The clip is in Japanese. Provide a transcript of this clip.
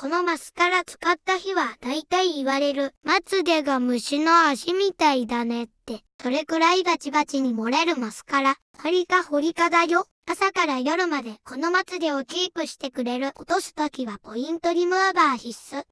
このマスカラ使った日は大体言われる。まつげが虫の足みたいだねって。それくらいガチガチに漏れるマスカラ。ホリカホリカだよ。朝から夜までこのまつげをキープしてくれる。落とすときはポイントリムーバー必須。